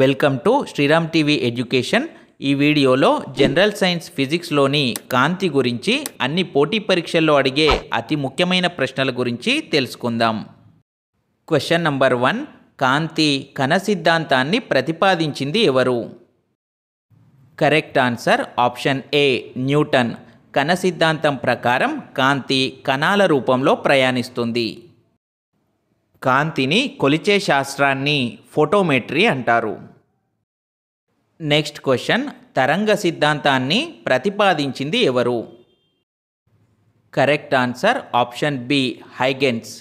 welcome to Sriram TV education ఈ వీడియోలో general science ఫిజిక్స్లోని కాంతి గురించి అన్ని పోటీ పరీక్షల్లో అడిగే అతి ముఖ్యమైన ప్రశ్నల గురించి తెలుసుకుందాం క్వశ్చన్ నంబర్ వన్ కాంతి కణ సిద్ధాంతాన్ని ప్రతిపాదించింది ఎవరు correct answer option A Newton కణ సిద్ధాంతం ప్రకారం కాంతి కణాల రూపంలో ప్రయాణిస్తుంది కాంతిని కొలిచే శాస్త్రాన్ని ఫోటోమెట్రీ అంటారు నెక్స్ట్ క్వశ్చన్ తరంగ సిద్ధాంతాన్ని ప్రతిపాదించింది ఎవరు correct answer option B Huygens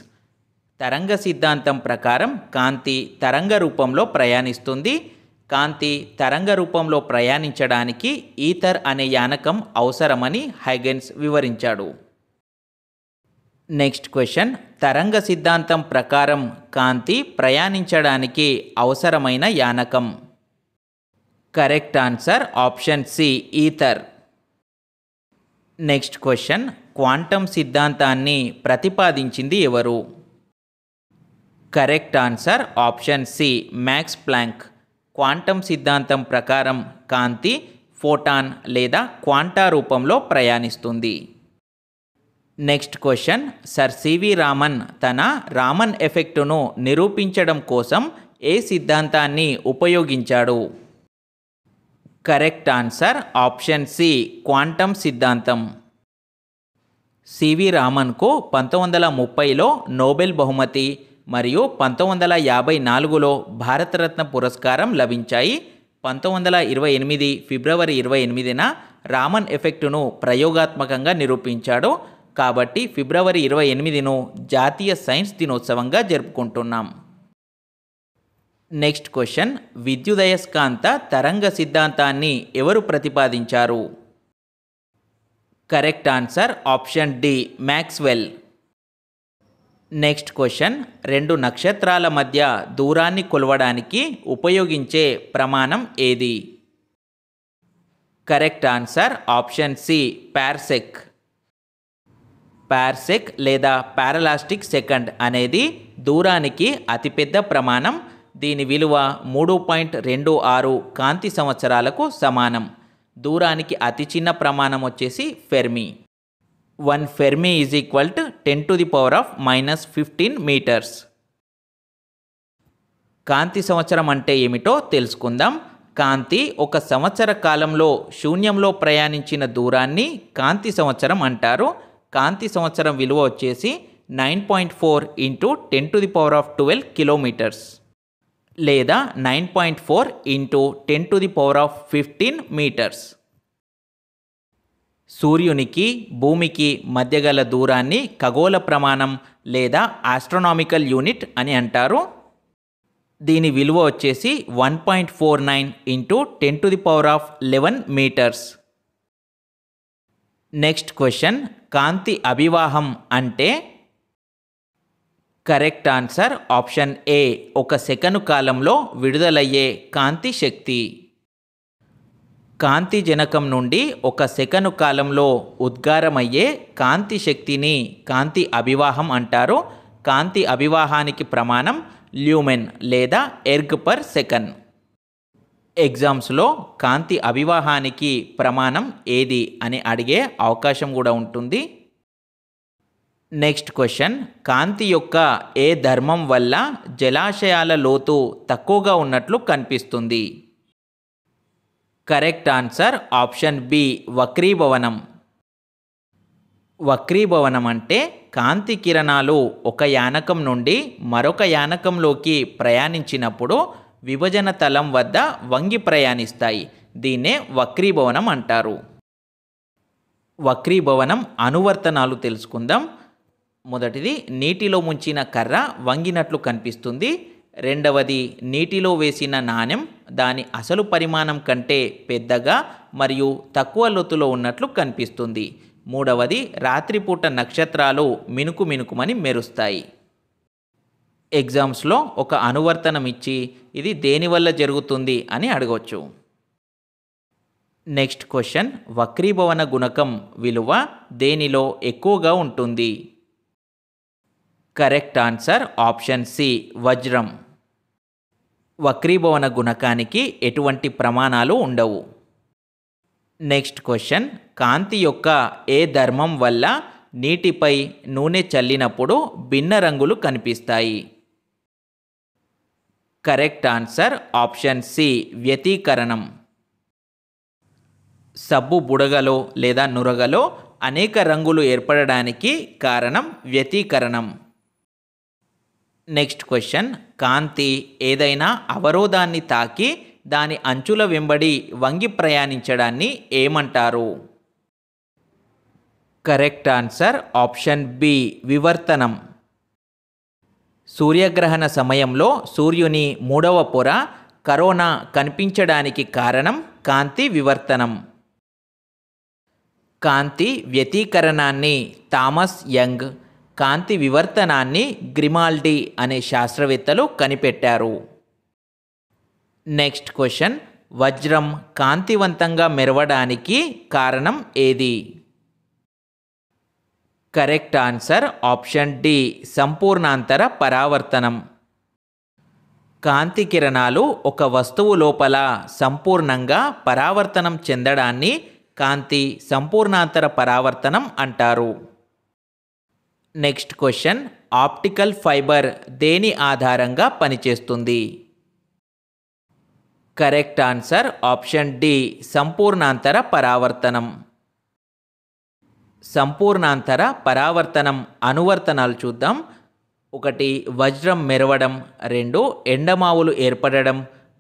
తరంగ సిద్ధాంతం ప్రకారం కాంతి తరంగ రూపంలో ప్రయాణిస్తుంది కాంతి తరంగ రూపంలో ప్రయాణించడానికి ఈథర్ అనే యానకం అవసరమని హైగెన్స్ వివరించాడు నెక్స్ట్ క్వశ్చన్ తరంగ సిద్ధాంతం ప్రకారం కాంతి ప్రయాణించడానికి అవసరమైన యానకం correct answer option C ether next question quantum సిద్ధాంతాన్ని ప్రతిపాదించింది ఎవరు correct answer option C Max Planck quantum సిద్ధాంతం ప్రకారం కాంతి ఫోటాన్ లేదా క్వాంటా రూపంలో ప్రయాణిస్తుంది next question sir C V Raman తన రామన్ ఎఫెక్టును నిరూపించడం కోసం ఏ సిద్ధాంతాన్ని ఉపయోగించాడు correct answer option C quantum సిద్ధాంతం సివి రామన్కు పంతొమ్మిది వందల ముప్పైలో నోబెల్ బహుమతి మరియు పంతొమ్మిది వందల యాభై నాలుగులో భారతరత్న పురస్కారం లభించాయి పంతొమ్మిది వందల ఇరవై ఎనిమిది ఫిబ్రవరి ఇరవై ఎనిమిదిన రామన్ ఎఫెక్టును ప్రయోగాత్మకంగా నిరూపించాడు కాబట్టి ఫిబ్రవరి ఇరవై ఎనిమిదిను జాతీయ సైన్స్ దినోత్సవంగా జరుపుకుంటున్నాం నెక్స్ట్ క్వశ్చన్ విద్యుదయస్కాంత తరంగ సిద్ధాంతాన్ని ఎవరు ప్రతిపాదించారు correct answer option D Maxwell next question రెండు నక్షత్రాల మధ్య దూరాన్ని కొలవడానికి ఉపయోగించే ప్రమాణం ఏది correct answer option C parsec parsec లేదా పారలాస్టిక్ సెకండ్ అనేది దూరానికి అతిపెద్ద ప్రమాణం దీని విలువ మూడు పాయింట్ రెండు ఆరు కాంతి సంవత్సరాలకు సమానం దూరానికి అతి చిన్న ప్రమాణం వచ్చేసి fermi one fermi is equal to ten to the power of minus fifteen metres కాంతి సంవత్సరం అంటే ఏమిటో తెలుసుకుందాం కాంతి ఒక సంవత్సర కాలంలో శూన్యంలో ప్రయాణించిన దూరాన్ని కాంతి సంవత్సరం అంటారు కాంతి సంవత్సరం విలువ వచ్చేసి nine point four into ten to the power of twelve kilometres లేదా nine point four into ten to the power of fifteen metres సూర్యునికి భూమికి మధ్య గల దూరాన్ని ఖగోళ ప్రమాణం లేదా ఆస్ట్రోనామికల్ యూనిట్ అని అంటారు దీని విలువ వచ్చేసి one point four nine into ten to the power of eleven metres next question కాంతి అవివాహం అంటే కరెక్ట్ ఆన్సర్ ఆప్షన్ ఏ ఒక సెకను కాలంలో విడుదలయ్యే కాంతి శక్తి కాంతి జనకం నుండి ఒక సెకను కాలంలో ఉద్గారమయ్యే కాంతి శక్తిని కాంతి అభివాహం అంటారు కాంతి అభివాహానికి ప్రమాణం ల్యూమెన్ లేదా ఎర్గ్ పర్ సెకండ్ ఎగ్జామ్స్లో కాంతి అవివాహానికి ప్రమాణం ఏది అని అడిగే అవకాశం కూడా ఉంటుంది నెక్స్ట్ క్వశ్చన్ కాంతి యొక్క ఏ ధర్మం వల్ల జలాశయాల లోతు తక్కువగా ఉన్నట్లు కనిపిస్తుంది కరెక్ట్ ఆన్సర్ ఆప్షన్ బి వక్రీభవనం వక్రీభవనం అంటే కాంతి కిరణాలు ఒక యానకం నుండి మరొక యానకంలోకి ప్రయాణించినప్పుడు విభజన తలం వద్ద వంగి ప్రయాణిస్తాయి దీన్నే వక్రీభవనం అంటారు వక్రీభవనం అనువర్తనాలు తెలుసుకుందాం మొదటిది నీటిలో ముంచిన కర్ర వంగినట్లు కనిపిస్తుంది రెండవది నీటిలో వేసిన నాణెం దాని అసలు పరిమాణం కంటే పెద్దగా మరియు తక్కువ లొత్తులో ఉన్నట్లు కనిపిస్తుంది మూడవది రాత్రిపూట నక్షత్రాలు మినుకు మినుకుమని మెరుస్తాయి ఎగ్జామ్స్లో ఒక అనువర్తనం ఇచ్చి ఇది దేనివల్ల జరుగుతుంది అని అడగవచ్చు నెక్స్ట్ క్వశ్చన్ వక్రీభవన గుణకం విలువ దేనిలో ఎక్కువగా ఉంటుంది కరెక్ట్ ఆన్సర్ ఆప్షన్ సి వజ్రం వక్రీభవన గుణకానికి ఎటువంటి ప్రమాణాలు ఉండవు నెక్స్ట్ క్వశ్చన్ కాంతి యొక్క ఏ ధర్మం వల్ల నీటిపై నూనె చల్లినప్పుడు భిన్న రంగులు కనిపిస్తాయి కరెక్ట్ ఆన్సర్ ఆప్షన్ సి వ్యతీకరణం సబ్బు బుడగలో లేదా నురగలో అనేక రంగులు ఏర్పడడానికి కారణం వ్యతీకరణం నెక్స్ట్ క్వశ్చన్ కాంతి ఏదైనా అవరోధాన్ని తాకి దాని అంచుల వెంబడి వంగి ప్రయాణించడాన్ని ఏమంటారు కరెక్ట్ ఆన్సర్ ఆప్షన్ బి వివర్తనం సూర్యగ్రహణ సమయంలో సూర్యుని మూడవ పొర కరోనా కనిపించడానికి కారణం కాంతి వివర్తనం కాంతి వ్యతీకరణాన్ని థామస్ యంగ్ కాంతి వివర్తనాన్ని గ్రిమాల్డీ అనే శాస్త్రవేత్తలు కనిపెట్టారు నెక్స్ట్ క్వశ్చన్ వజ్రం కాంతివంతంగా మెరవడానికి కారణం ఏది కరెక్ట్ ఆన్సర్ ఆప్షన్ డి సంపూర్ణాంతర పరావర్తనం కాంతి కిరణాలు ఒక వస్తువు లోపల సంపూర్ణంగా పరావర్తనం చెందడాన్ని కాంతి సంపూర్ణాంతర పరావర్తనం అంటారు నెక్స్ట్ క్వశ్చన్ ఆప్టికల్ ఫైబర్ దేని ఆధారంగా పనిచేస్తుంది కరెక్ట్ ఆన్సర్ ఆప్షన్ డి సంపూర్ణాంతర పరావర్తనం సంపూర్ణాంతర పరావర్తనం అనువర్తనాలు చూద్దాం ఒకటి వజ్రం మెరవడం రెండు ఎండమావులు ఏర్పడడం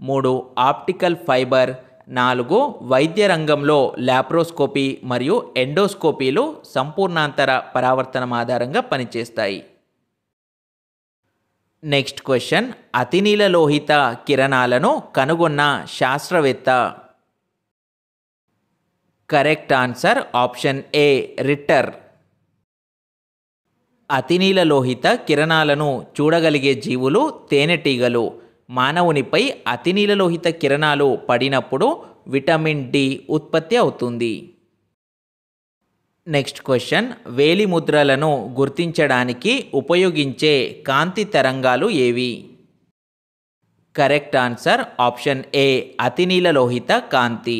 మూడు ఆప్టికల్ ఫైబర్ నాలుగు వైద్య రంగంలో ల్యాప్రోస్కోపీ మరియు ఎండోస్కోపీలు సంపూర్ణాంతర పరావర్తనం ఆధారంగా పనిచేస్తాయి నెక్స్ట్ క్వశ్చన్ అతినీల లోహిత కిరణాలను కనుగొన్న శాస్త్రవేత్త correct answer option A Ritter అతినీల లోహిత కిరణాలను చూడగలిగే జీవులు తేనెటీగలు మానవునిపై అతినీల లోహిత కిరణాలు పడినప్పుడు విటమిన్ డి ఉత్పత్తి అవుతుంది నెక్స్ట్ క్వశ్చన్ వేలి ముద్రలను గుర్తించడానికి ఉపయోగించే కాంతి తరంగాలు ఏవి కరెక్ట్ ఆన్సర్ ఆప్షన్ ఏ అతినీల లోహిత కాంతి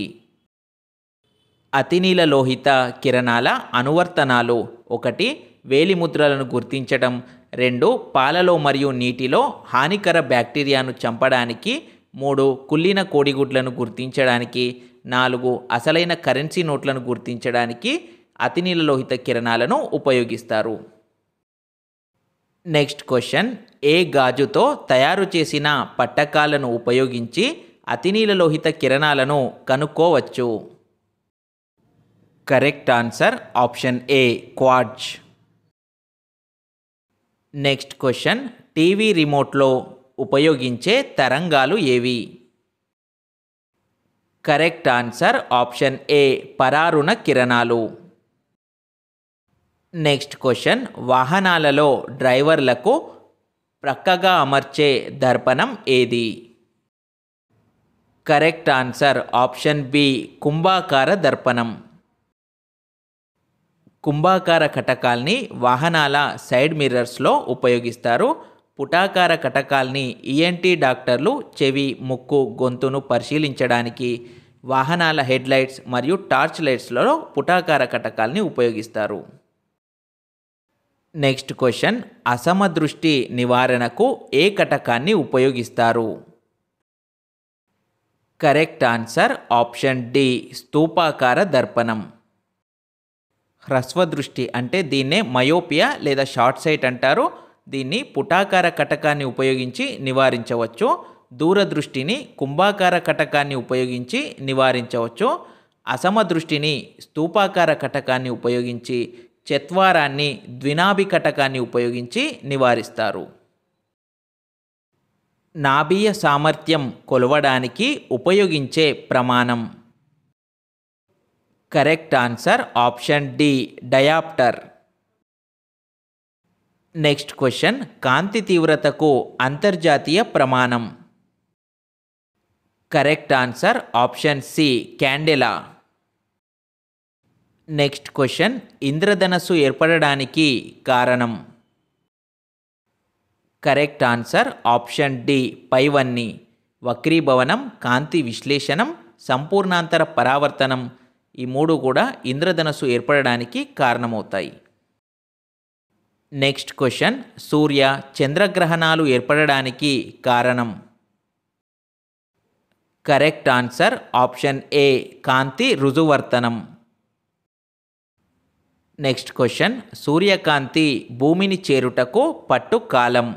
లోహిత కిరణాల అనువర్తనాలు ఒకటి వేలిముద్రలను గుర్తించడం రెండు పాలలో మరియు నీటిలో హానికర బ్యాక్టీరియాను చంపడానికి మూడు కుల్లిన కోడిగుడ్లను గుర్తించడానికి నాలుగు అసలైన కరెన్సీ నోట్లను గుర్తించడానికి లోహిత కిరణాలను ఉపయోగిస్తారు నెక్స్ట్ క్వశ్చన్ ఏ గాజుతో తయారు చేసిన పట్టకాలను ఉపయోగించి లోహిత కిరణాలను కనుక్కోవచ్చు correct answer option A quartz next question TV రిమోట్లో ఉపయోగించే తరంగాలు ఏవి కరెక్ట్ ఆన్సర్ ఆప్షన్ ఏ పరారుణ కిరణాలు నెక్స్ట్ క్వశ్చన్ వాహనాలలో డ్రైవర్లకు ప్రక్కగా అమర్చే దర్పణం ఏది కరెక్ట్ ఆన్సర్ ఆప్షన్ బి కుంభాకార దర్పణం కుంభాకార కటకాల్ని వాహనాల సైడ్ మిర్రర్స్లో ఉపయోగిస్తారు పుటాకార కటకాల్ని ఈఎన్టీ e డాక్టర్లు చెవి ముక్కు గొంతును పరిశీలించడానికి వాహనాల హెడ్లైట్స్ మరియు టార్చ్ లైట్స్లలో పుటాకార కటకాల్ని ఉపయోగిస్తారు నెక్స్ట్ క్వశ్చన్ అసమదృష్టి నివారణకు ఏ కటకాన్ని ఉపయోగిస్తారు కరెక్ట్ ఆన్సర్ ఆప్షన్ డి స్థూపాకార దర్పణం హ్రస్వ దృష్టి అంటే దీన్నే మయోపియా లేదా షార్ట్ సైట్ అంటారు దీన్ని పుటాకార కటకాన్ని ఉపయోగించి నివారించవచ్చు దూరదృష్టిని కుంభాకార కటకాన్ని ఉపయోగించి నివారించవచ్చు అసమ దృష్టిని స్థూపాకార కటకాన్ని ఉపయోగించి చత్వారాన్ని ద్వినాభి కటకాన్ని ఉపయోగించి నివారిస్తారు నాభీయ సామర్థ్యం కొలవడానికి ఉపయోగించే ప్రమాణం correct answer option D dioptre next question కాంతి తీవ్రతకు అంతర్జాతీయ ప్రమాణం correct answer option C candela next question ఇంద్రధనస్సు ఏర్పడడానికి కారణం కరెక్ట్ ఆన్సర్ ఆప్షన్ డి పైవన్ని వక్రీభవనం కాంతి విశ్లేషణం సంపూర్ణాంతర పరావర్తనం ఈ మూడు కూడా ఇంద్రధనస్సు ఏర్పడడానికి కారణమవుతాయి నెక్స్ట్ క్వశ్చన్ సూర్య చంద్రగ్రహణాలు ఏర్పడడానికి కారణం కరెక్ట్ ఆన్సర్ ఆప్షన్ ఏ కాంతి రుజువర్తనం నెక్స్ట్ క్వశ్చన్ సూర్యకాంతి భూమిని చేరుటకు పట్టు కాలం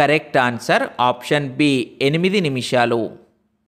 కరెక్ట్ ఆన్సర్ ఆప్షన్ బి ఎనిమిది నిమిషాలు